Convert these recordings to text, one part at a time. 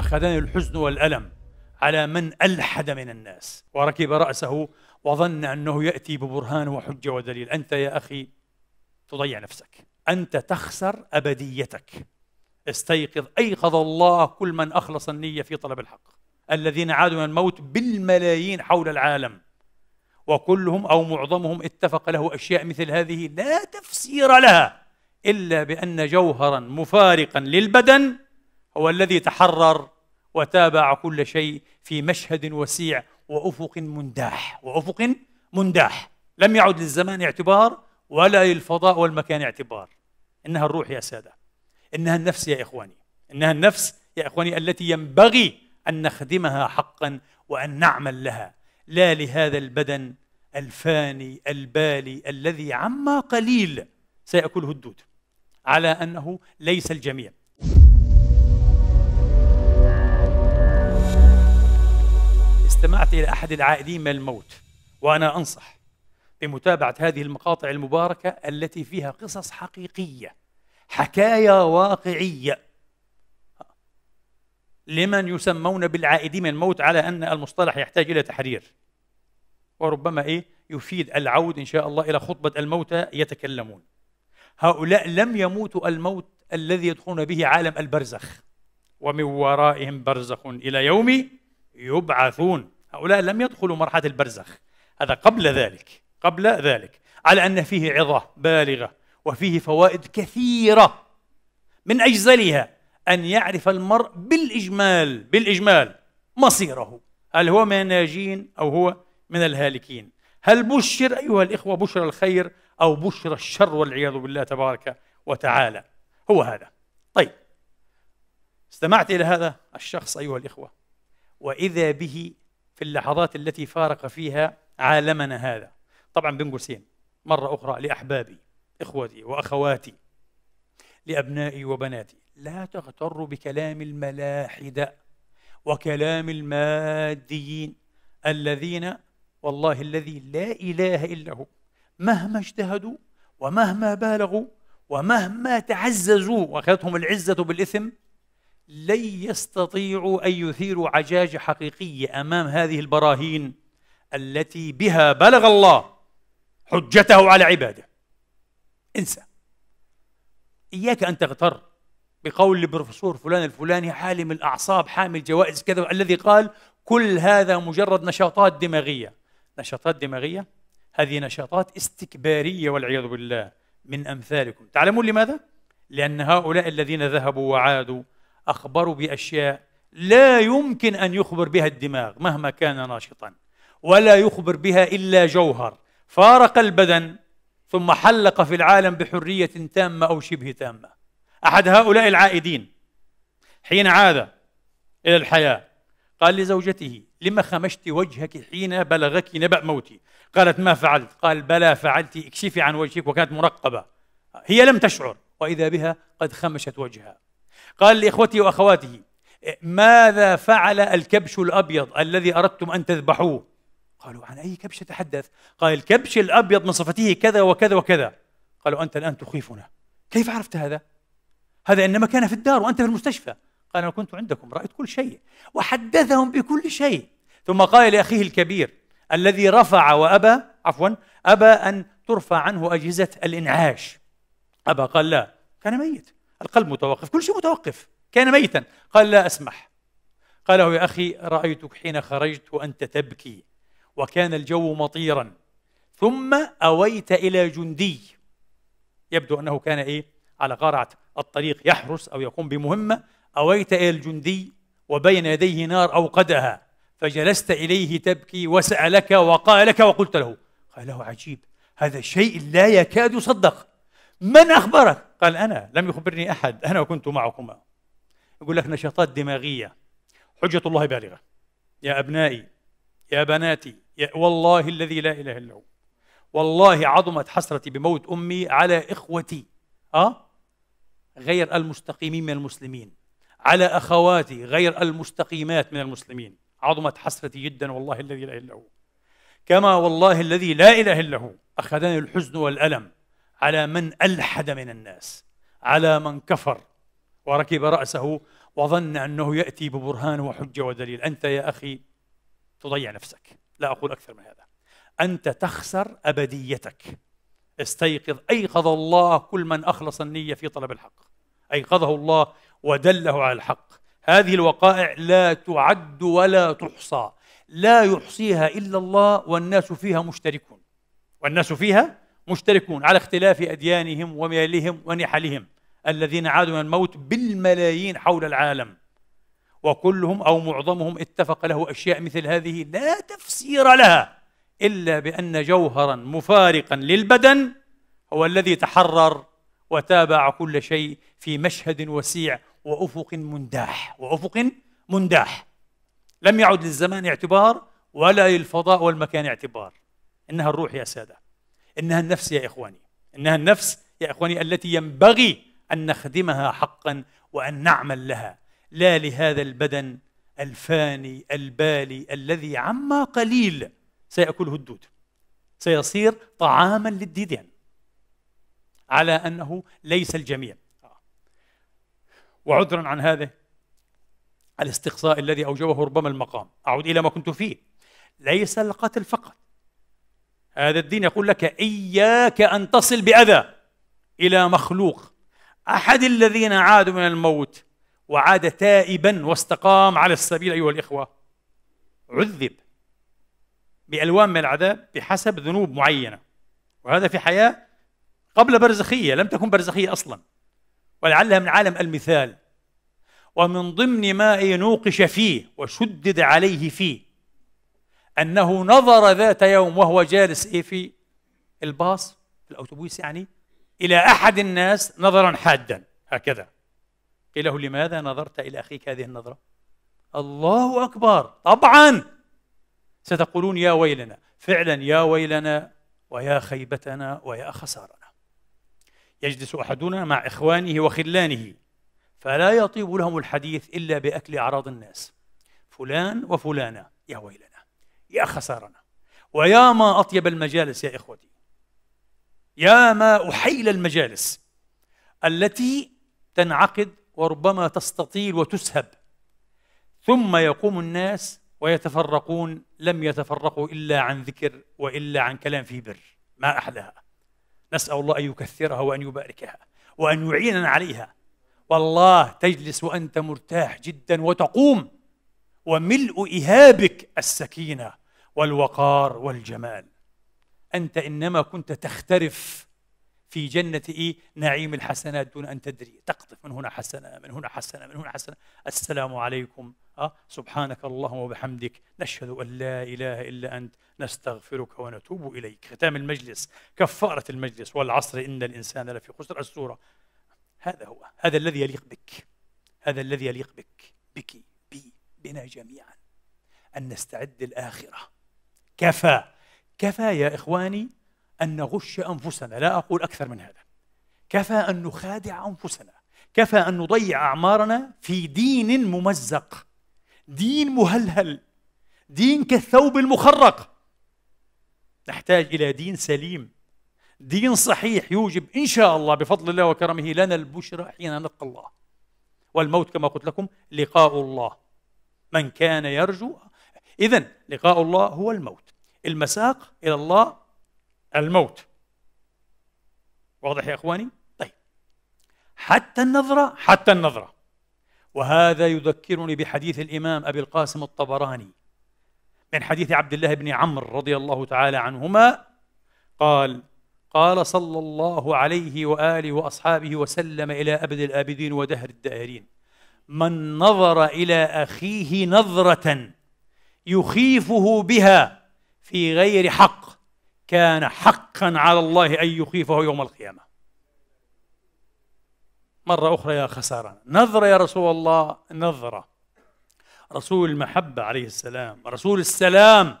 أخذني الحزن والألم على من ألحد من الناس وركب رأسه وظن أنه يأتي ببرهان وحجة ودليل أنت يا أخي تضيع نفسك أنت تخسر أبديتك استيقظ أيقظ الله كل من أخلص النية في طلب الحق الذين عادوا من الموت بالملايين حول العالم وكلهم أو معظمهم اتفق له أشياء مثل هذه لا تفسير لها إلا بأن جوهرا مفارقا للبدن هو الذي تحرر وتابع كل شيء في مشهد وسيع وافق منداح وافق منداح لم يعد للزمان اعتبار ولا للفضاء والمكان اعتبار انها الروح يا ساده انها النفس يا اخواني انها النفس يا اخواني التي ينبغي ان نخدمها حقا وان نعمل لها لا لهذا البدن الفاني البالي الذي عما قليل سياكله الدود على انه ليس الجميع استمعت إلى أحد العائدين من الموت وأنا أنصح بمتابعة هذه المقاطع المباركة التي فيها قصص حقيقية حكايا واقعية لمن يسمون بالعائدين من الموت على أن المصطلح يحتاج إلى تحرير وربما إيه يفيد العود إن شاء الله إلى خطبة الموتى يتكلمون هؤلاء لم يموتوا الموت الذي يدخلون به عالم البرزخ ومن ورائهم برزخ إلى يوم يبعثون هؤلاء لم يدخلوا مرحلة البرزخ هذا قبل ذلك قبل ذلك على أن فيه عظة بالغة وفيه فوائد كثيرة من أجزلها أن يعرف المرء بالإجمال بالإجمال مصيره هل هو من الناجين أو هو من الهالكين هل بشر أيها الإخوة بشر الخير أو بشر الشر والعياذ بالله تبارك وتعالى هو هذا طيب استمعت إلى هذا الشخص أيها الإخوة وإذا به في اللحظات التي فارق فيها عالمنا هذا طبعا بين قوسين مرة أخرى لأحبابي إخوتي وأخواتي لأبنائي وبناتي لا تغتروا بكلام الملاحدة وكلام الماديين الذين والله الذي لا إله إلا هو مهما اجتهدوا ومهما بالغوا ومهما تعززوا وأخذتهم العزة بالإثم لن يستطيعوا أن يثيروا عجاجة حقيقية أمام هذه البراهين التي بها بلغ الله حجته على عباده انسى إياك أن تغتر بقول البروفيسور فلان الفلاني حالم الأعصاب حامل جوائز كذا الذي قال كل هذا مجرد نشاطات دماغية نشاطات دماغية هذه نشاطات استكبارية والعياذ بالله من أمثالكم تعلمون لماذا؟ لأن هؤلاء الذين ذهبوا وعادوا أخبروا بأشياء لا يمكن أن يخبر بها الدماغ مهما كان ناشطا ولا يخبر بها إلا جوهر فارق البدن ثم حلق في العالم بحرية تامة أو شبه تامة أحد هؤلاء العائدين حين عاد إلى الحياة قال لزوجته لما خمشت وجهك حين بلغك نبأ موتي قالت ما فعلت قال بلى فعلت اكشفي عن وجهك وكانت مرقبة هي لم تشعر وإذا بها قد خمشت وجهها قال لاخوتي واخواتي ماذا فعل الكبش الابيض الذي اردتم ان تذبحوه قالوا عن اي كبش تتحدث قال الكبش الابيض من صفته كذا وكذا وكذا قالوا انت الان تخيفنا كيف عرفت هذا هذا انما كان في الدار وانت في المستشفى قال انا كنت عندكم رايت كل شيء وحدثهم بكل شيء ثم قال لاخيه الكبير الذي رفع وابى عفوا ابى ان ترفع عنه اجهزه الانعاش ابى قال لا كان ميت القلب متوقف كل شيء متوقف كان ميتا قال لا أسمح قال له يا أخي رأيتك حين خرجت وأنت تبكي وكان الجو مطيرا ثم أويت إلى جندي يبدو أنه كان إيه على قارعة الطريق يحرس أو يقوم بمهمة أويت إلى الجندي وبين يديه نار أوقدها فجلست إليه تبكي وسألك وقال لك وقلت له قال له عجيب هذا شيء لا يكاد يصدق من أخبرك؟ قال أنا لم يخبرني أحد أنا كنت معكما يقول لك نشاطات دماغية حجة الله بالغة يا أبنائي يا بناتي يا والله الذي لا إله إلا هو والله عظمت حسرتي بموت أمي على إخوتي أه؟ غير المستقيمين من المسلمين على أخواتي غير المستقيمات من المسلمين عظمت حسرتي جدا والله الذي لا إله إلا هو كما والله الذي لا إله إلا هو أخذني الحزن والألم على من ألحد من الناس على من كفر وركب رأسه وظن أنه يأتي ببرهان وحجة ودليل أنت يا أخي تضيع نفسك لا أقول أكثر من هذا أنت تخسر أبديتك استيقظ أيقظ الله كل من أخلص النية في طلب الحق أيقظه الله ودله على الحق هذه الوقائع لا تعد ولا تحصى لا يحصيها إلا الله والناس فيها مشتركون والناس فيها مشتركون على اختلاف أديانهم وميالهم ونحلهم الذين عادوا من الموت بالملايين حول العالم وكلهم أو معظمهم اتفق له أشياء مثل هذه لا تفسير لها إلا بأن جوهرا مفارقا للبدن هو الذي تحرر وتابع كل شيء في مشهد وسيع وأفق منداح وأفق منداح لم يعد للزمان اعتبار ولا للفضاء والمكان اعتبار إنها الروح يا سادة إنها النفس يا إخواني إنها النفس يا إخواني التي ينبغي أن نخدمها حقا وأن نعمل لها لا لهذا البدن الفاني البالي الذي عما قليل سيأكله الدود سيصير طعاما للديدان على أنه ليس الجميع وعذرا عن هذا الاستقصاء الذي أوجبه ربما المقام أعود إلى ما كنت فيه ليس القتل فقط هذا الدين يقول لك إياك أن تصل بأذى إلى مخلوق أحد الذين عادوا من الموت وعاد تائبا واستقام على السبيل أيها الإخوة عذب بألوان من العذاب بحسب ذنوب معينة وهذا في حياة قبل برزخية لم تكن برزخية أصلا ولعلها من عالم المثال ومن ضمن ما نوقش فيه وشدد عليه فيه أنه نظر ذات يوم وهو جالس إيه في الباص في الأوتوبيس يعني إلى أحد الناس نظرا حادا هكذا قيل له لماذا نظرت إلى أخيك هذه النظرة؟ الله أكبر طبعا ستقولون يا ويلنا فعلا يا ويلنا ويا خيبتنا ويا خسارنا يجلس أحدنا مع إخوانه وخلانه فلا يطيب لهم الحديث إلا بأكل أعراض الناس فلان وفلانة يا ويلنا يا خسارنا ويا ما أطيب المجالس يا إخوتي يا ما أحيل المجالس التي تنعقد وربما تستطيل وتسهب ثم يقوم الناس ويتفرقون لم يتفرقوا إلا عن ذكر وإلا عن كلام في بر ما أحلاها نسأل الله أن يكثرها وأن يباركها وأن يعيننا عليها والله تجلس وأنت مرتاح جدا وتقوم وملء إهابك السكينة والوقار والجمال أنت إنما كنت تخترف في جنة إيه؟ نعيم الحسنات دون أن تدري تقطف من هنا حسنة من هنا حسنة من هنا حسنة السلام عليكم أه؟ سبحانك اللهم وبحمدك نشهد أن لا إله إلا أنت نستغفرك ونتوب إليك ختام المجلس كفارة المجلس والعصر إن الإنسان لفي خسر السورة هذا هو هذا الذي يليق بك هذا الذي يليق بك بك بنا جميعا أن نستعد للاخره كفى كفى يا إخواني أن نغش أنفسنا لا أقول أكثر من هذا كفى أن نخادع أنفسنا كفى أن نضيع أعمارنا في دين ممزق دين مهلهل دين كالثوب المخرق نحتاج إلى دين سليم دين صحيح يوجب إن شاء الله بفضل الله وكرمه لنا البشرى حين نلقى الله والموت كما قلت لكم لقاء الله من كان يرجو إذا لقاء الله هو الموت المساق إلى الله الموت واضح يا إخواني؟ طيب حتى النظرة حتى النظرة وهذا يذكرني بحديث الإمام أبي القاسم الطبراني من حديث عبد الله بن عمرو رضي الله تعالى عنهما قال قال صلى الله عليه وآله وأصحابه وسلم إلى أبد الآبدين ودهر الدائرين من نظر الى اخيه نظره يخيفه بها في غير حق كان حقا على الله ان يخيفه يوم القيامه مره اخرى يا خساره نظره يا رسول الله نظره رسول المحبه عليه السلام رسول السلام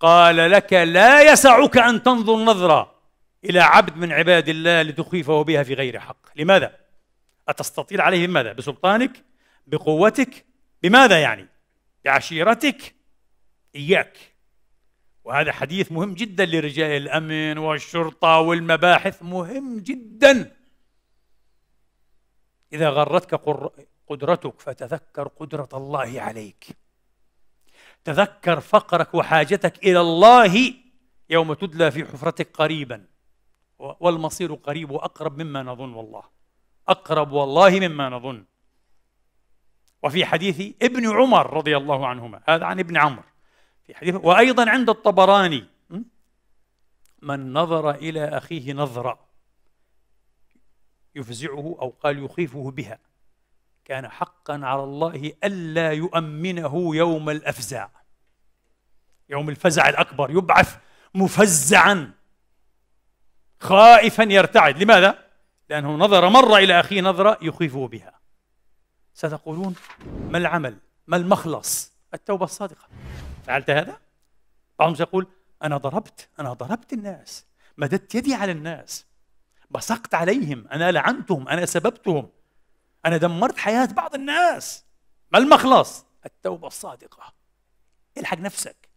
قال لك لا يسعك ان تنظر نظره الى عبد من عباد الله لتخيفه بها في غير حق لماذا اتستطيل عليه ماذا بسلطانك بقوتك بماذا يعني؟ بعشيرتك إياك وهذا حديث مهم جدا لرجال الأمن والشرطة والمباحث مهم جدا إذا غرتك قدرتك فتذكر قدرة الله عليك تذكر فقرك وحاجتك إلى الله يوم تدلى في حفرتك قريبا والمصير قريب وأقرب مما نظن والله أقرب والله مما نظن وفي حديث ابن عمر رضي الله عنهما هذا عن ابن عمر في حديث وأيضا عند الطبراني من نظر إلى أخيه نظرة يفزعه أو قال يخيفه بها كان حقا على الله ألا يؤمنه يوم الأفزع يوم الفزع الأكبر يبعث مفزعا خائفا يرتعد لماذا؟ لأنه نظر مرة إلى أخيه نظرة يخيفه بها ستقولون ما العمل ما المخلص التوبة الصادقة فعلت هذا؟ بعضهم سيقول أنا ضربت أنا ضربت الناس مددت يدي على الناس بصقت عليهم أنا لعنتهم أنا سببتهم أنا دمرت حياة بعض الناس ما المخلص؟ التوبة الصادقة الحق نفسك